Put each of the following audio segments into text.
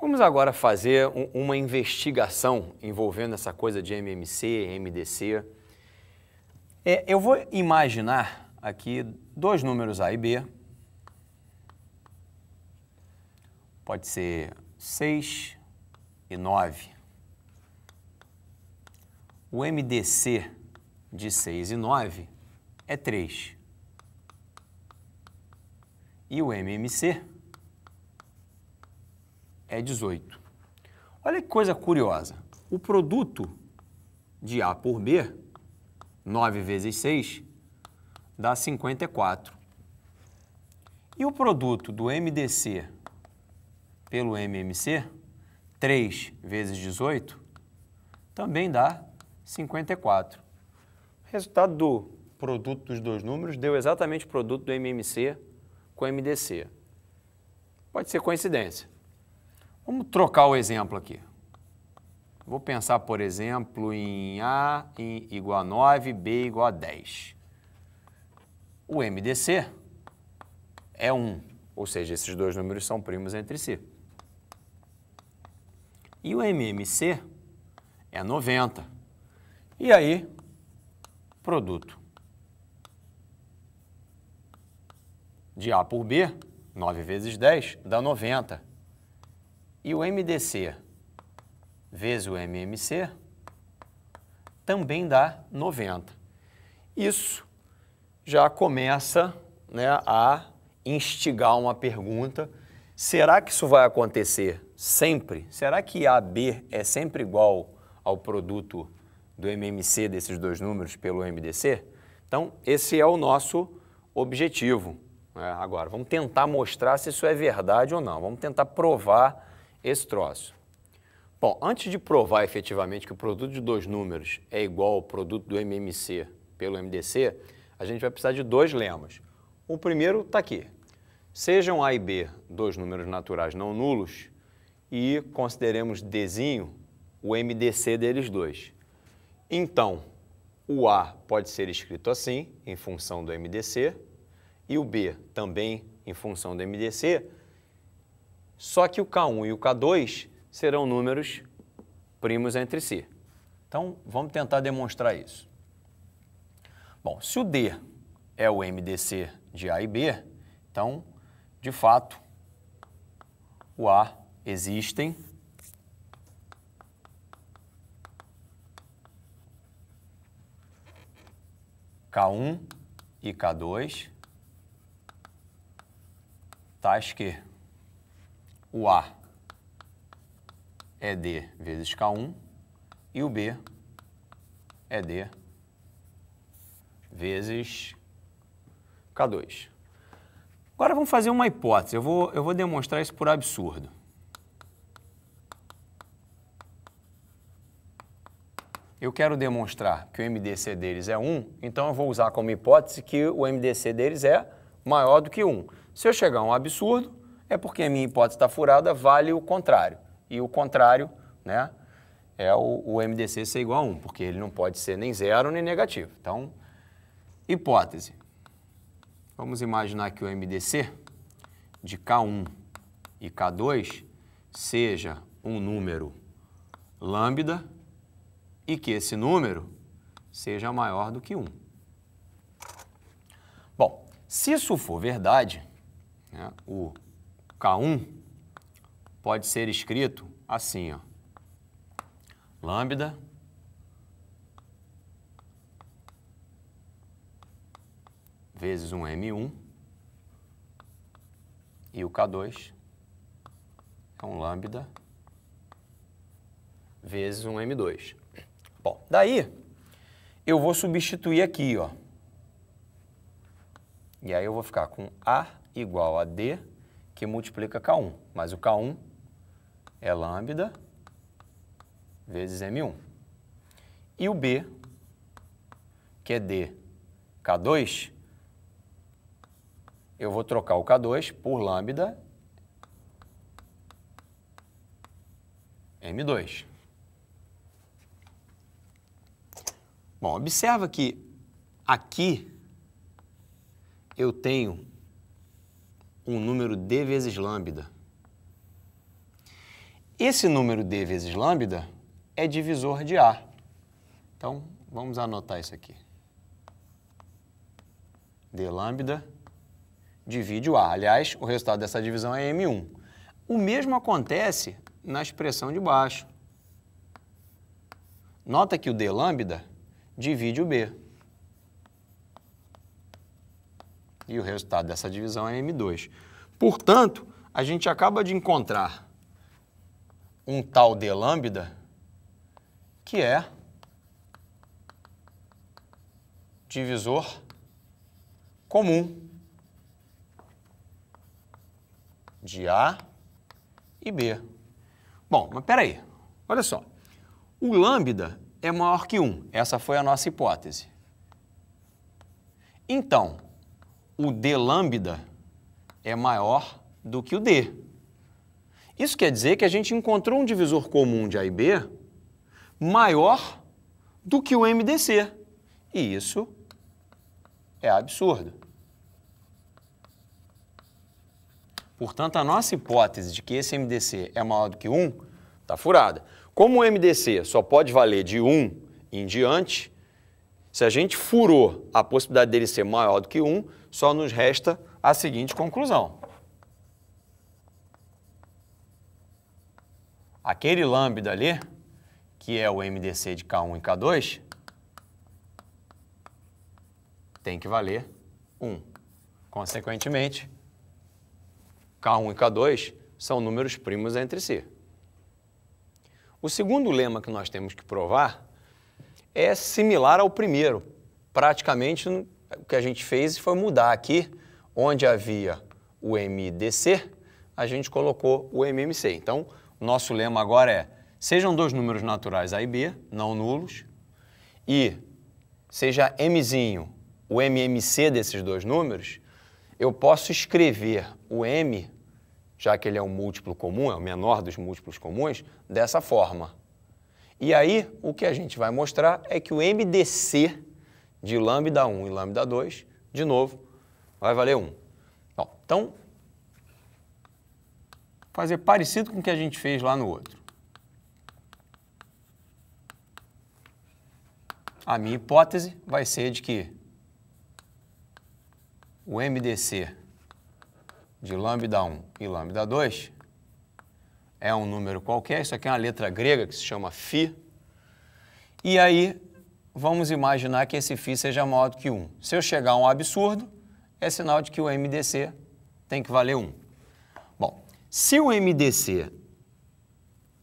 Vamos agora fazer um, uma investigação envolvendo essa coisa de MMC, MDC. É, eu vou imaginar aqui dois números A e B. Pode ser 6 e 9. O MDC de 6 e 9 é 3. E o MMC é 18. Olha que coisa curiosa. O produto de A por B, 9 vezes 6, dá 54. E o produto do MDC pelo MMC, 3 vezes 18, também dá 54. O resultado do produto dos dois números deu exatamente o produto do MMC com MDC. Pode ser coincidência. Vamos trocar o exemplo aqui. Vou pensar, por exemplo, em A em igual a 9, B igual a 10. O MDC é 1, ou seja, esses dois números são primos entre si. E o MMC é 90. E aí, produto de A por B, 9 vezes 10, dá 90. E o MDC vezes o MMC também dá 90. Isso já começa né, a instigar uma pergunta. Será que isso vai acontecer sempre? Será que AB é sempre igual ao produto do MMC desses dois números pelo MDC? Então, esse é o nosso objetivo. Né? Agora, vamos tentar mostrar se isso é verdade ou não. Vamos tentar provar esse troço. Bom, antes de provar efetivamente que o produto de dois números é igual ao produto do MMC pelo MDC, a gente vai precisar de dois lemas. O primeiro está aqui. Sejam A e B dois números naturais não nulos e consideremos Dzinho o MDC deles dois. Então, o A pode ser escrito assim, em função do MDC, e o B também em função do MDC, só que o K1 e o K2 serão números primos entre si. Então, vamos tentar demonstrar isso. Bom, se o D é o MDC de A e B, então, de fato, o A existem K1 e K2, tais que o A é D vezes K1 e o B é D vezes K2. Agora vamos fazer uma hipótese. Eu vou, eu vou demonstrar isso por absurdo. Eu quero demonstrar que o MDC deles é 1, então eu vou usar como hipótese que o MDC deles é maior do que 1. Se eu chegar a um absurdo, é porque a minha hipótese está furada, vale o contrário. E o contrário né, é o, o, MDC ser igual a 1, porque ele não pode ser nem zero nem negativo. Então, hipótese. Vamos imaginar que o MDC de K1 e K2 seja um número lambda e que esse número seja maior do que 1. Bom, se isso for verdade, né, o K1 pode ser escrito assim, ó. Lambda vezes um M1 e o K2 é um lambda vezes um M2. Bom, daí eu vou substituir aqui, ó. E aí eu vou ficar com A igual a D que multiplica K1. Mas o K1 é lambda vezes M1. E o B, que é D K2, eu vou trocar o K2 por lambda M2. Bom, observa que aqui eu tenho um número d vezes lambda. Esse número d vezes lambda é divisor de A. Então, vamos anotar isso aqui. d lambda divide o A. Aliás, o resultado dessa divisão é M1. O mesmo acontece na expressão de baixo. Nota que o d lambda divide o B. e o resultado dessa divisão é M2. Portanto, a gente acaba de encontrar um tal de lambda que é divisor comum de A e B. Bom, mas peraí, olha só. O lambda é maior que 1, essa foi a nossa hipótese. Então, o D lambda é maior do que o D. Isso quer dizer que a gente encontrou um divisor comum de A e B maior do que o MDC. E isso é absurdo. Portanto, a nossa hipótese de que esse MDC é maior do que 1 está furada. Como o MDC só pode valer de 1 em diante, se a gente furou a possibilidade dele ser maior do que 1, só nos resta a seguinte conclusão. Aquele lambda ali, que é o MDC de K1 e K2, tem que valer 1. Consequentemente, K1 e K2 são números primos entre si. O segundo lema que nós temos que provar é similar ao primeiro, praticamente o que a gente fez foi mudar aqui, onde havia o MDC, a gente colocou o MMC. Então, o nosso lema agora é: sejam dois números naturais A e B, não nulos, e seja Mzinho o MMC desses dois números, eu posso escrever o M, já que ele é um múltiplo comum, é o menor dos múltiplos comuns, dessa forma. E aí, o que a gente vai mostrar é que o MDC de lambda 1 e lambda 2, de novo, vai valer 1. Bom, então, fazer parecido com o que a gente fez lá no outro. A minha hipótese vai ser de que o MDC de lambda 1 e lambda 2 é um número qualquer, isso aqui é uma letra grega que se chama φ, e aí vamos imaginar que esse φ seja maior do que 1. Se eu chegar a um absurdo, é sinal de que o MDC tem que valer 1. Bom, se o MDC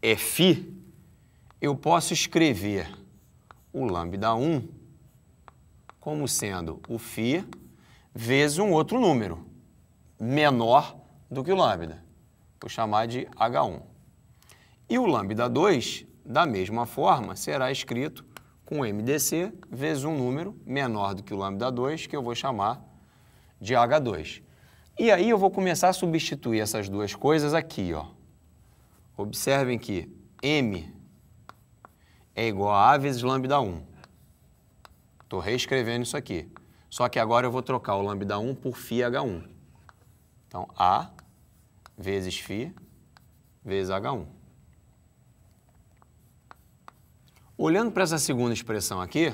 é φ, eu posso escrever o λ 1 como sendo o φ vezes um outro número menor do que o λ. Vou chamar de H1. E o λ 2, da mesma forma, será escrito com MDC vezes um número menor do que o λ2, que eu vou chamar de H2. E aí eu vou começar a substituir essas duas coisas aqui. Ó. Observem que M é igual a A vezes λ1. Estou reescrevendo isso aqui. Só que agora eu vou trocar o λ1 por φH1. Então, A vezes φ vezes H1. Olhando para essa segunda expressão aqui,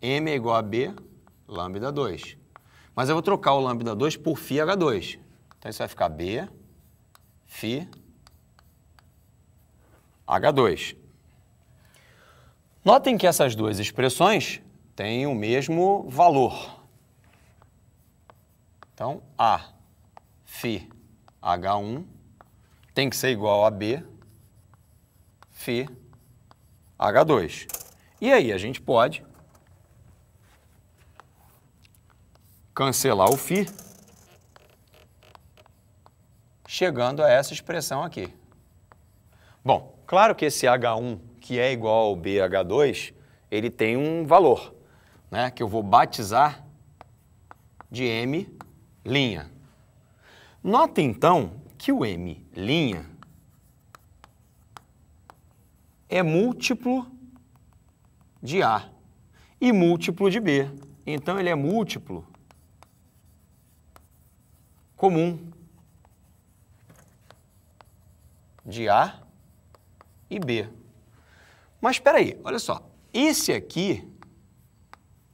m é igual a b, lambda 2. Mas eu vou trocar o lambda 2 por φh2. Então isso vai ficar b, φ, h2. Notem que essas duas expressões têm o mesmo valor. Então, a φ h1 tem que ser igual a b φ H2. E aí a gente pode cancelar o Φ, chegando a essa expressão aqui. Bom, claro que esse H1, que é igual ao BH2, ele tem um valor, né, que eu vou batizar de M'. Note, então, que o M' é múltiplo de A e múltiplo de B. Então, ele é múltiplo comum de A e B. Mas espera aí, olha só. Esse aqui,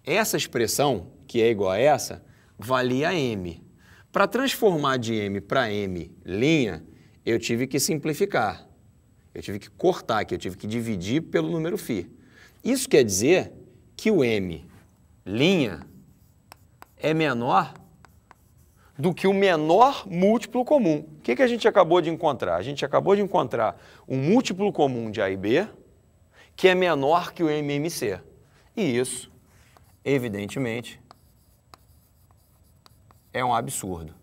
essa expressão, que é igual a essa, valia M. Para transformar de M para M', linha, eu tive que simplificar. Eu tive que cortar aqui, eu tive que dividir pelo número φ. Isso quer dizer que o m' é menor do que o menor múltiplo comum. O que, que a gente acabou de encontrar? A gente acabou de encontrar um múltiplo comum de A e B que é menor que o MMC. E isso, evidentemente, é um absurdo.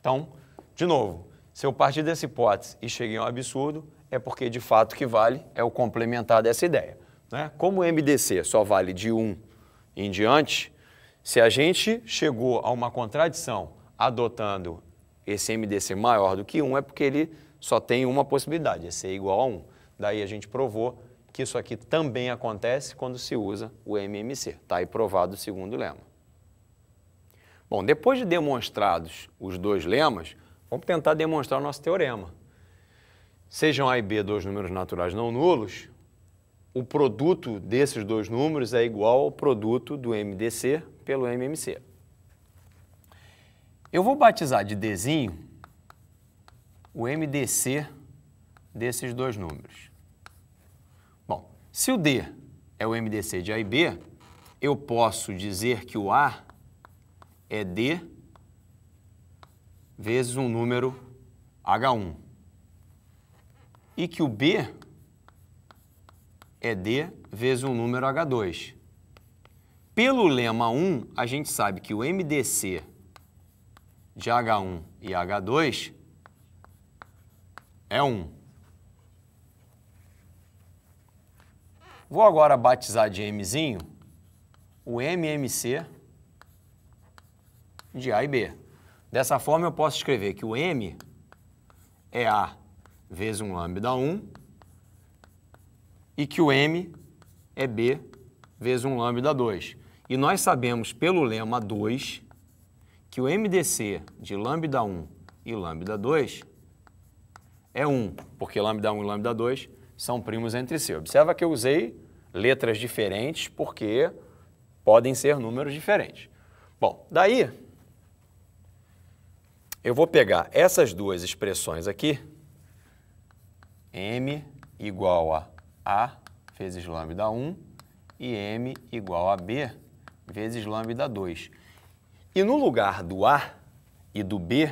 Então, de novo, se eu partir dessa hipótese e cheguei a um absurdo, é porque de fato que vale é o complementar dessa ideia. Né? Como o MDC só vale de 1 em diante, se a gente chegou a uma contradição adotando esse MDC maior do que 1, é porque ele só tem uma possibilidade, é ser igual a 1. Daí a gente provou que isso aqui também acontece quando se usa o MMC. Está aí provado o segundo lema. Bom, depois de demonstrados os dois lemas, vamos tentar demonstrar o nosso teorema sejam A e B dois números naturais não nulos, o produto desses dois números é igual ao produto do MDC pelo MMC. Eu vou batizar de Dzinho o MDC desses dois números. Bom, se o D é o MDC de A e B, eu posso dizer que o A é D vezes um número H1 e que o B é D vezes um número H2. Pelo lema 1, a gente sabe que o MDC de H1 e H2 é 1. Vou agora batizar de Mzinho o MMC de A e B. Dessa forma, eu posso escrever que o M é A vezes um lambda 1 e que o m é b vezes um lambda 2. E nós sabemos pelo lema 2 que o MDC de lambda 1 e lambda 2 é 1, porque lambda 1 e lambda 2 são primos entre si. Observa que eu usei letras diferentes porque podem ser números diferentes. Bom, daí eu vou pegar essas duas expressões aqui m igual a a vezes lambda 1 e m igual a b vezes lambda 2. E no lugar do a e do b,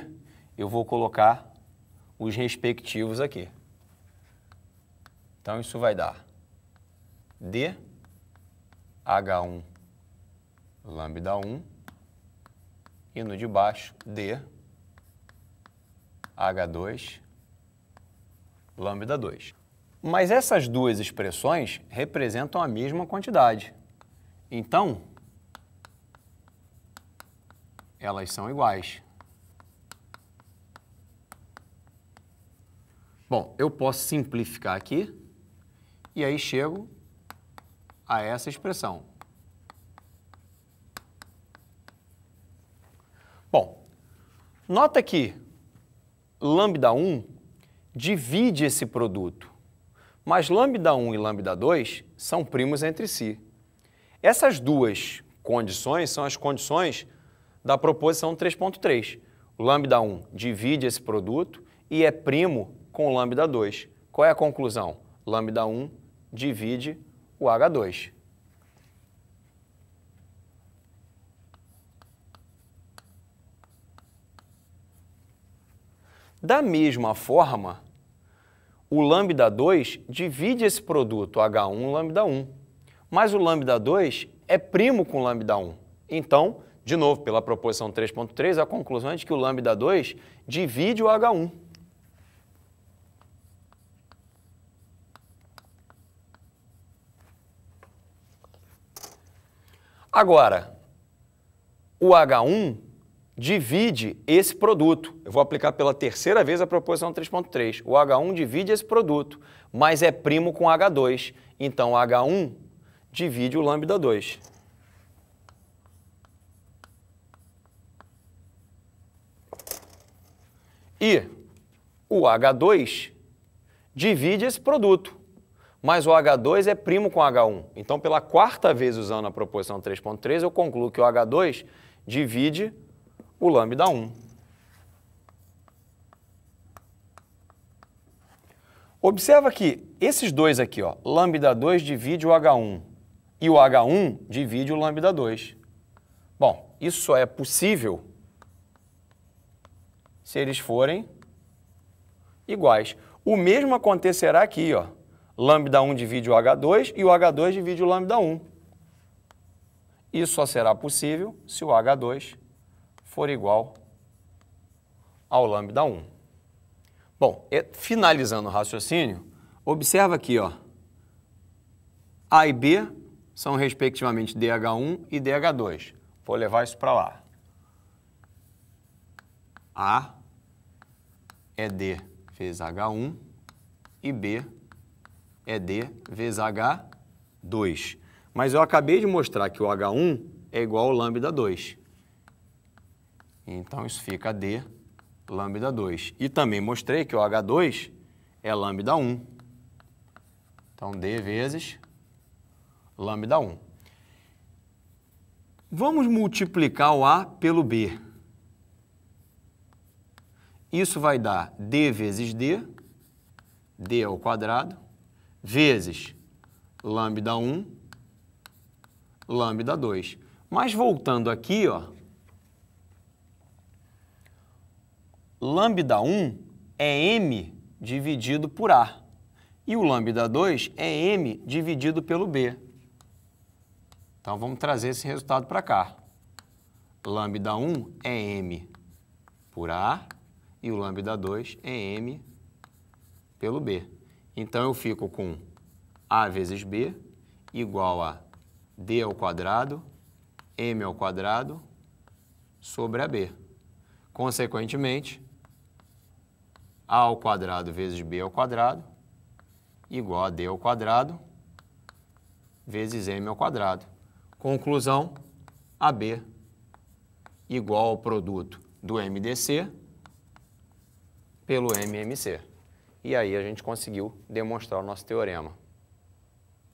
eu vou colocar os respectivos aqui. Então isso vai dar d h1 lambda 1 e no de baixo d h2 lambda 2. Mas essas duas expressões representam a mesma quantidade. Então, elas são iguais. Bom, eu posso simplificar aqui e aí chego a essa expressão. Bom, nota que lambda 1 divide esse produto. Mas lambda 1 e lambda 2 são primos entre si. Essas duas condições são as condições da proposição 3.3. Lambda 1 divide esse produto e é primo com lambda 2. Qual é a conclusão? Lambda 1 divide o H2. Da mesma forma, o lambda 2 divide esse produto H1 lambda 1. Mas o lambda 2 é primo com lambda 1. Então, de novo, pela proposição 3.3, a conclusão é de que o lambda 2 divide o H1. Agora, o H1 divide esse produto. Eu vou aplicar pela terceira vez a proposição 3.3. O H1 divide esse produto, mas é primo com H2. Então, H1 divide o lambda 2. E o H2 divide esse produto, mas o H2 é primo com H1. Então, pela quarta vez usando a proposição 3.3, eu concluo que o H2 divide o lambda 1. Observa que esses dois aqui, ó, lambda 2 divide o H1 e o H1 divide o lambda 2. Bom, isso só é possível se eles forem iguais. O mesmo acontecerá aqui, ó. Lambda 1 divide o H2 e o H2 divide o lambda 1. Isso só será possível se o H2 for igual ao lambda 1. Bom, finalizando o raciocínio, observa aqui, ó, A e B são respectivamente DH1 e DH2. Vou levar isso para lá. A é D vezes H1 e B é D vezes H2. Mas eu acabei de mostrar que o H1 é igual ao λ 2. Então isso fica D lambda 2. E também mostrei que o H2 é lambda 1. Então D vezes lambda 1. Vamos multiplicar o A pelo B. Isso vai dar D vezes D, D ao é quadrado, vezes lambda 1, lambda 2. Mas voltando aqui, ó, lambda 1 é m dividido por A. E o lambda 2 é m dividido pelo B. Então vamos trazer esse resultado para cá. Lambda 1 é m por A e o lambda 2 é m pelo B. Então eu fico com A vezes B igual a D ao quadrado, M ao quadrado sobre b. Consequentemente, a ao quadrado vezes b ao quadrado igual a d ao quadrado vezes m ao quadrado. Conclusão, AB igual ao produto do MDC pelo MMC. E aí a gente conseguiu demonstrar o nosso teorema.